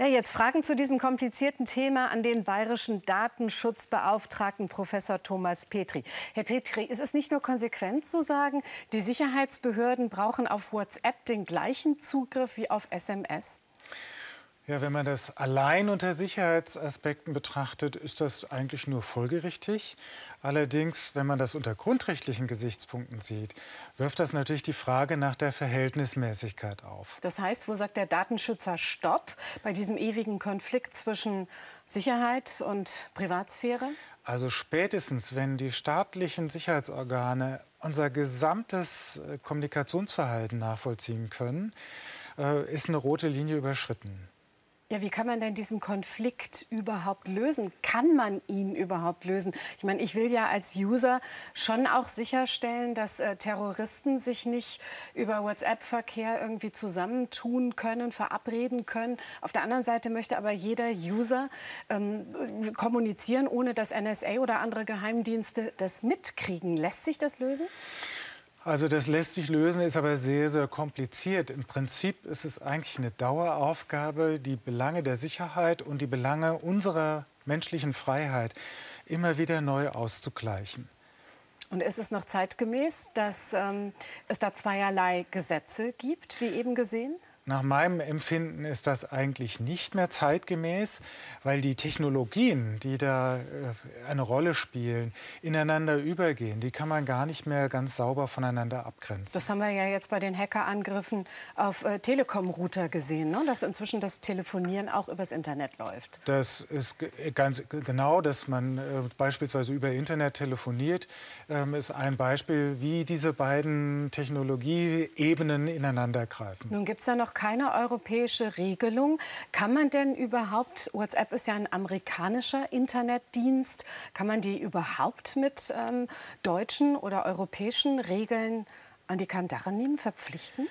Ja, jetzt Fragen zu diesem komplizierten Thema an den bayerischen Datenschutzbeauftragten Professor Thomas Petri. Herr Petri, ist es nicht nur konsequent zu sagen, die Sicherheitsbehörden brauchen auf WhatsApp den gleichen Zugriff wie auf SMS? Ja, wenn man das allein unter Sicherheitsaspekten betrachtet, ist das eigentlich nur folgerichtig. Allerdings, wenn man das unter grundrechtlichen Gesichtspunkten sieht, wirft das natürlich die Frage nach der Verhältnismäßigkeit auf. Das heißt, wo sagt der Datenschützer Stopp bei diesem ewigen Konflikt zwischen Sicherheit und Privatsphäre? Also spätestens, wenn die staatlichen Sicherheitsorgane unser gesamtes äh, Kommunikationsverhalten nachvollziehen können, äh, ist eine rote Linie überschritten. Ja, wie kann man denn diesen Konflikt überhaupt lösen? Kann man ihn überhaupt lösen? Ich meine, ich will ja als User schon auch sicherstellen, dass äh, Terroristen sich nicht über WhatsApp-Verkehr irgendwie zusammentun können, verabreden können. Auf der anderen Seite möchte aber jeder User ähm, kommunizieren, ohne dass NSA oder andere Geheimdienste das mitkriegen. Lässt sich das lösen? Also das lässt sich lösen, ist aber sehr, sehr kompliziert. Im Prinzip ist es eigentlich eine Daueraufgabe, die Belange der Sicherheit und die Belange unserer menschlichen Freiheit immer wieder neu auszugleichen. Und ist es noch zeitgemäß, dass ähm, es da zweierlei Gesetze gibt, wie eben gesehen? Nach meinem Empfinden ist das eigentlich nicht mehr zeitgemäß, weil die Technologien, die da äh, eine Rolle spielen, ineinander übergehen. Die kann man gar nicht mehr ganz sauber voneinander abgrenzen. Das haben wir ja jetzt bei den Hackerangriffen auf äh, Telekom-Router gesehen, ne? dass inzwischen das Telefonieren auch übers Internet läuft. Das ist äh, ganz genau, dass man beispielsweise über Internet telefoniert, ähm, ist ein Beispiel, wie diese beiden Technologieebenen ineinander greifen. Nun gibt ja noch keine europäische Regelung. Kann man denn überhaupt, WhatsApp ist ja ein amerikanischer Internetdienst, kann man die überhaupt mit ähm, deutschen oder europäischen Regeln an die Kandare nehmen, verpflichten?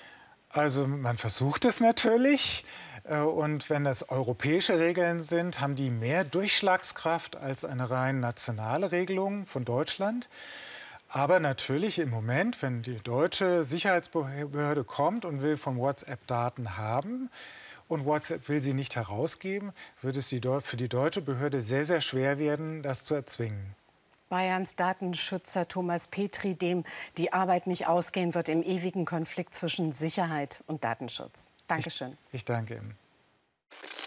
Also man versucht es natürlich. Äh, und wenn das europäische Regeln sind, haben die mehr Durchschlagskraft als eine rein nationale Regelung von Deutschland. Aber natürlich im Moment, wenn die deutsche Sicherheitsbehörde kommt und will von WhatsApp Daten haben, und WhatsApp will sie nicht herausgeben, wird es für die deutsche Behörde sehr, sehr schwer werden, das zu erzwingen. Bayerns Datenschützer Thomas Petri, dem die Arbeit nicht ausgehen wird im ewigen Konflikt zwischen Sicherheit und Datenschutz. Dankeschön. Ich, ich danke Ihnen.